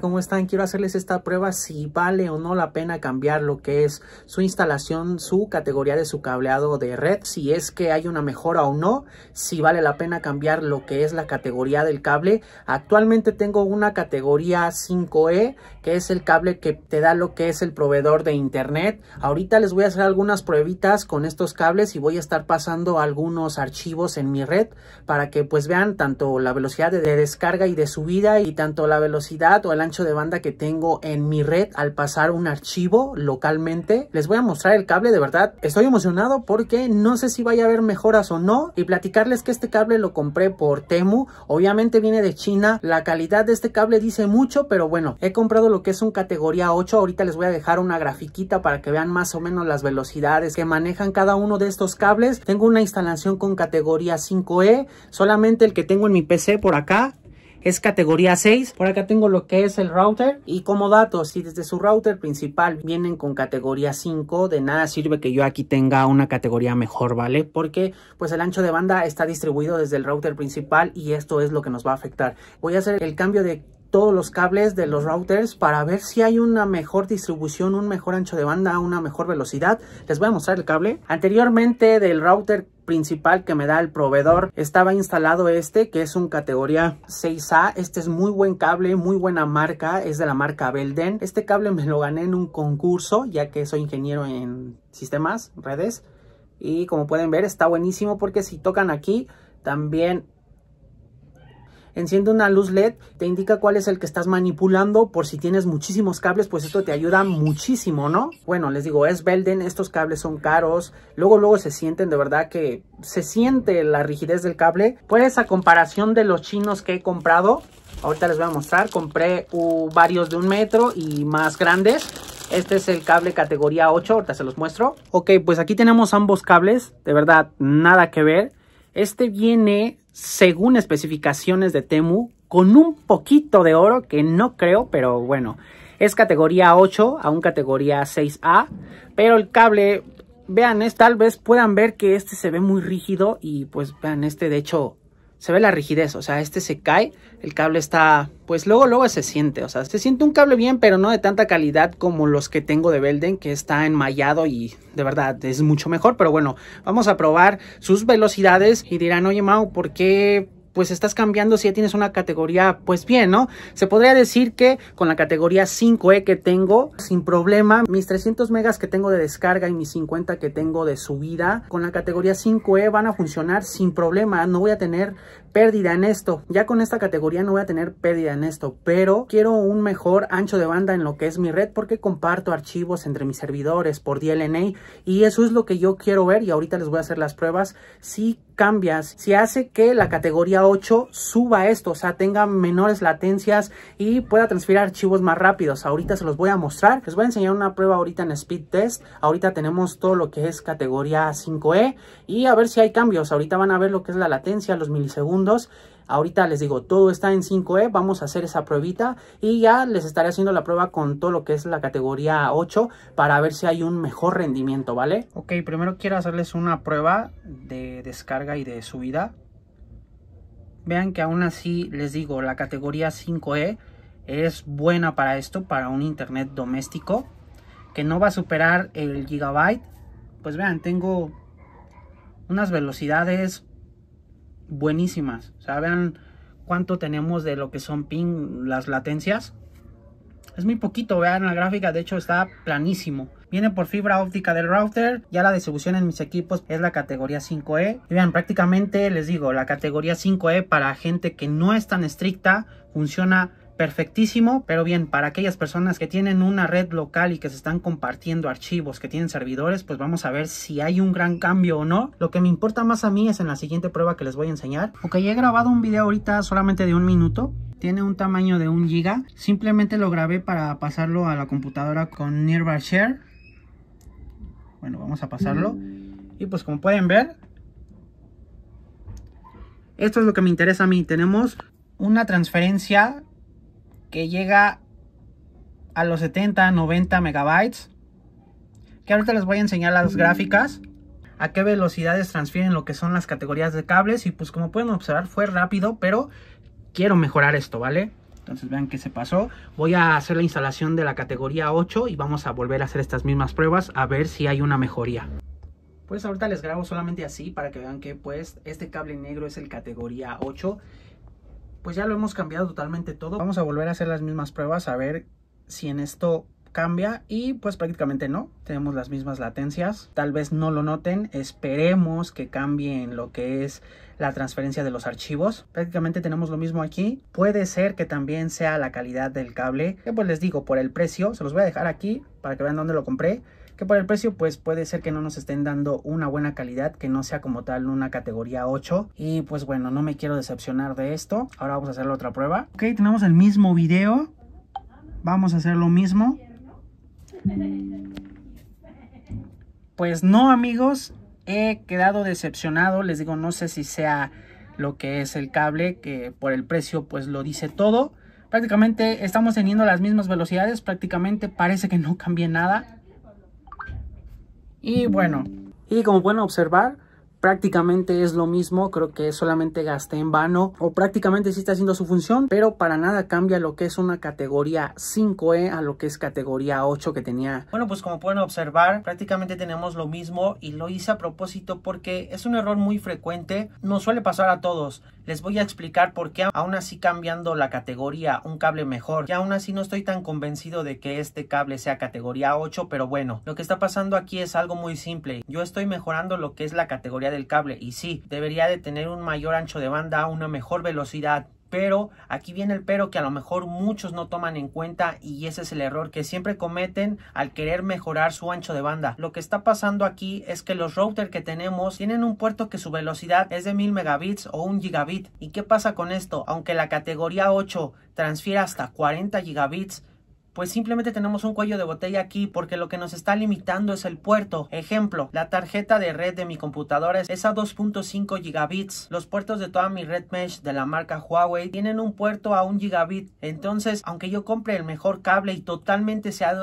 ¿Cómo están? Quiero hacerles esta prueba si vale o no la pena cambiar lo que es su instalación, su categoría de su cableado de red, si es que hay una mejora o no, si vale la pena cambiar lo que es la categoría del cable. Actualmente tengo una categoría 5E, que es el cable que te da lo que es el proveedor de internet. Ahorita les voy a hacer algunas pruebitas con estos cables y voy a estar pasando algunos archivos en mi red para que pues vean tanto la velocidad de descarga y de subida y tanto la velocidad o el ancho de banda que tengo en mi red al pasar un archivo localmente. Les voy a mostrar el cable, de verdad estoy emocionado porque no sé si vaya a haber mejoras o no y platicarles que este cable lo compré por Temu, obviamente viene de China, la calidad de este cable dice mucho, pero bueno, he comprado lo que es un categoría 8, ahorita les voy a dejar una grafiquita para que vean más o menos las velocidades que manejan cada uno de estos cables. Tengo una instalación con categoría 5E, solamente el que tengo en mi PC por acá es categoría 6. Por acá tengo lo que es el router y como datos, si desde su router principal vienen con categoría 5, de nada sirve que yo aquí tenga una categoría mejor, ¿vale? Porque pues el ancho de banda está distribuido desde el router principal y esto es lo que nos va a afectar. Voy a hacer el cambio de todos los cables de los routers para ver si hay una mejor distribución, un mejor ancho de banda, una mejor velocidad. Les voy a mostrar el cable. Anteriormente del router principal que me da el proveedor. Estaba instalado este que es un categoría 6A. Este es muy buen cable, muy buena marca. Es de la marca Belden. Este cable me lo gané en un concurso ya que soy ingeniero en sistemas, redes. Y como pueden ver está buenísimo porque si tocan aquí también enciende una luz LED, te indica cuál es el que estás manipulando, por si tienes muchísimos cables, pues esto te ayuda muchísimo, ¿no? Bueno, les digo, es Belden, estos cables son caros, luego luego se sienten, de verdad que se siente la rigidez del cable, pues a comparación de los chinos que he comprado, ahorita les voy a mostrar, compré uh, varios de un metro y más grandes, este es el cable categoría 8, ahorita se los muestro. Ok, pues aquí tenemos ambos cables, de verdad, nada que ver. Este viene según especificaciones de Temu, con un poquito de oro, que no creo, pero bueno, es categoría 8, un categoría 6A, pero el cable, vean, tal vez puedan ver que este se ve muy rígido y pues vean, este de hecho se ve la rigidez, o sea, este se cae, el cable está, pues luego, luego se siente, o sea, se siente un cable bien, pero no de tanta calidad como los que tengo de Belden, que está enmallado y de verdad es mucho mejor, pero bueno, vamos a probar sus velocidades y dirán, oye Mau, ¿por qué pues estás cambiando si ya tienes una categoría, pues bien, ¿no? Se podría decir que con la categoría 5E que tengo, sin problema, mis 300 megas que tengo de descarga y mis 50 que tengo de subida, con la categoría 5E van a funcionar sin problema, no voy a tener pérdida en esto. Ya con esta categoría no voy a tener pérdida en esto, pero quiero un mejor ancho de banda en lo que es mi red porque comparto archivos entre mis servidores por DLNA y eso es lo que yo quiero ver y ahorita les voy a hacer las pruebas Sí cambias, si hace que la categoría 8 suba esto, o sea, tenga menores latencias y pueda transferir archivos más rápidos. Ahorita se los voy a mostrar. Les voy a enseñar una prueba ahorita en Speed Test. Ahorita tenemos todo lo que es categoría 5E y a ver si hay cambios. Ahorita van a ver lo que es la latencia, los milisegundos Ahorita les digo, todo está en 5E, vamos a hacer esa pruebita y ya les estaré haciendo la prueba con todo lo que es la categoría 8 para ver si hay un mejor rendimiento, ¿vale? Ok, primero quiero hacerles una prueba de descarga y de subida. Vean que aún así, les digo, la categoría 5E es buena para esto, para un internet doméstico que no va a superar el gigabyte. Pues vean, tengo unas velocidades buenísimas. O sea, vean cuánto tenemos de lo que son ping, las latencias. Es muy poquito, vean la gráfica, de hecho está planísimo. Viene por fibra óptica del router, ya la distribución en mis equipos es la categoría 5E. Y vean, prácticamente les digo, la categoría 5E para gente que no es tan estricta funciona perfectísimo, pero bien, para aquellas personas que tienen una red local y que se están compartiendo archivos, que tienen servidores, pues vamos a ver si hay un gran cambio o no. Lo que me importa más a mí es en la siguiente prueba que les voy a enseñar. Ok, he grabado un video ahorita solamente de un minuto, tiene un tamaño de un giga, simplemente lo grabé para pasarlo a la computadora con Nearby Share. Bueno, vamos a pasarlo. Y pues como pueden ver, esto es lo que me interesa a mí. Tenemos una transferencia que llega a los 70, 90 megabytes. Que ahorita les voy a enseñar las gráficas. A qué velocidades transfieren lo que son las categorías de cables. Y pues como pueden observar fue rápido, pero quiero mejorar esto, ¿vale? Entonces vean qué se pasó. Voy a hacer la instalación de la categoría 8 y vamos a volver a hacer estas mismas pruebas a ver si hay una mejoría. Pues ahorita les grabo solamente así para que vean que pues este cable negro es el categoría 8 pues ya lo hemos cambiado totalmente todo. Vamos a volver a hacer las mismas pruebas a ver si en esto cambia y pues prácticamente no, tenemos las mismas latencias, tal vez no lo noten, esperemos que cambie en lo que es la transferencia de los archivos, prácticamente tenemos lo mismo aquí, puede ser que también sea la calidad del cable, que pues les digo por el precio, se los voy a dejar aquí para que vean dónde lo compré, que por el precio pues puede ser que no nos estén dando una buena calidad, que no sea como tal una categoría 8 y pues bueno, no me quiero decepcionar de esto. Ahora vamos a hacer la otra prueba. Ok, tenemos el mismo video. Vamos a hacer lo mismo. Pues no amigos, he quedado decepcionado. Les digo, no sé si sea lo que es el cable, que por el precio pues lo dice todo. Prácticamente estamos teniendo las mismas velocidades, prácticamente parece que no cambié nada. Y bueno, y como pueden observar, prácticamente es lo mismo, creo que solamente gasté en vano o prácticamente sí está haciendo su función, pero para nada cambia lo que es una categoría 5E a lo que es categoría 8 que tenía. Bueno, pues como pueden observar, prácticamente tenemos lo mismo y lo hice a propósito porque es un error muy frecuente, no suele pasar a todos. Les voy a explicar por qué aún así cambiando la categoría, un cable mejor, y aún así no estoy tan convencido de que este cable sea categoría 8, pero bueno, lo que está pasando aquí es algo muy simple. Yo estoy mejorando lo que es la categoría del cable y sí, debería de tener un mayor ancho de banda, una mejor velocidad, pero aquí viene el pero que a lo mejor muchos no toman en cuenta y ese es el error que siempre cometen al querer mejorar su ancho de banda. Lo que está pasando aquí es que los routers que tenemos tienen un puerto que su velocidad es de 1000 megabits o un gigabit. ¿Y qué pasa con esto? Aunque la categoría 8 transfiera hasta 40 gigabits, pues simplemente tenemos un cuello de botella aquí porque lo que nos está limitando es el puerto. Ejemplo, la tarjeta de red de mi computadora es a 2.5 gigabits. Los puertos de toda mi red mesh de la marca Huawei tienen un puerto a 1 gigabit. Entonces, aunque yo compre el mejor cable y totalmente sea de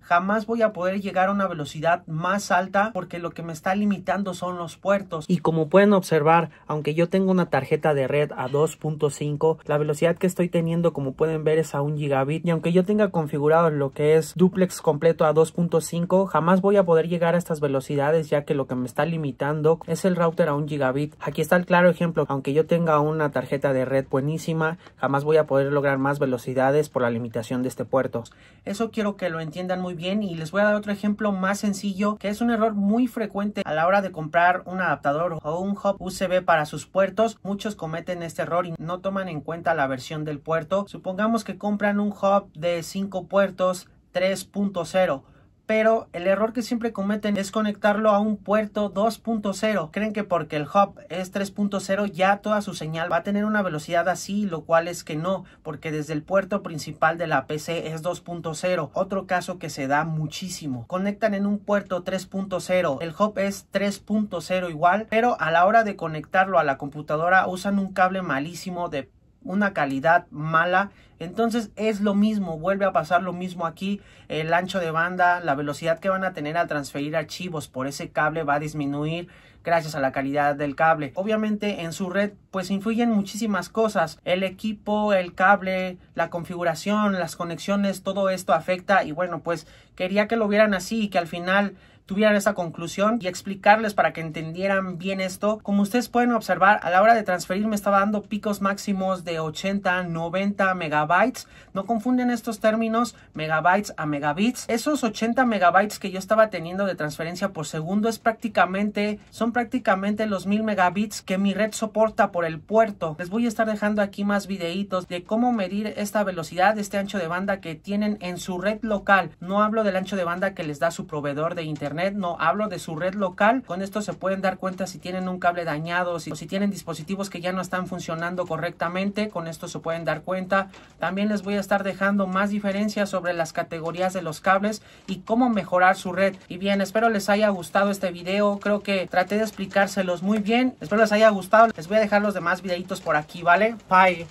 jamás voy a poder llegar a una velocidad más alta porque lo que me está limitando son los puertos. Y como pueden observar, aunque yo tengo una tarjeta de red a 2.5, la velocidad que estoy teniendo como pueden ver es a 1 gigabit y aunque yo tenga confianza en lo que es duplex completo a 2.5 jamás voy a poder llegar a estas velocidades ya que lo que me está limitando es el router a un gigabit aquí está el claro ejemplo aunque yo tenga una tarjeta de red buenísima jamás voy a poder lograr más velocidades por la limitación de este puerto eso quiero que lo entiendan muy bien y les voy a dar otro ejemplo más sencillo que es un error muy frecuente a la hora de comprar un adaptador o un hub USB para sus puertos muchos cometen este error y no toman en cuenta la versión del puerto supongamos que compran un hub de 5 puertos 3.0 pero el error que siempre cometen es conectarlo a un puerto 2.0. Creen que porque el hub es 3.0 ya toda su señal va a tener una velocidad así, lo cual es que no, porque desde el puerto principal de la PC es 2.0. Otro caso que se da muchísimo. Conectan en un puerto 3.0, el hub es 3.0 igual, pero a la hora de conectarlo a la computadora usan un cable malísimo de una calidad mala. Entonces es lo mismo, vuelve a pasar lo mismo aquí. El ancho de banda, la velocidad que van a tener al transferir archivos por ese cable va a disminuir gracias a la calidad del cable. Obviamente en su red pues influyen muchísimas cosas. El equipo, el cable, la configuración, las conexiones, todo esto afecta y bueno pues quería que lo vieran así y que al final tuvieran esa conclusión y explicarles para que entendieran bien esto. Como ustedes pueden observar, a la hora de transferir me estaba dando picos máximos de 80, 90 megabytes. No confunden estos términos, megabytes a megabits. Esos 80 megabytes que yo estaba teniendo de transferencia por segundo es prácticamente, son prácticamente los 1000 megabits que mi red soporta por el puerto. Les voy a estar dejando aquí más videitos de cómo medir esta velocidad, este ancho de banda que tienen en su red local. No hablo del ancho de banda que les da su proveedor de internet no hablo de su red local. Con esto se pueden dar cuenta si tienen un cable dañado, o si tienen dispositivos que ya no están funcionando correctamente, con esto se pueden dar cuenta. También les voy a estar dejando más diferencias sobre las categorías de los cables y cómo mejorar su red. Y bien, espero les haya gustado este video, creo que traté de explicárselos muy bien, espero les haya gustado, les voy a dejar los demás videitos por aquí, ¿vale? Bye.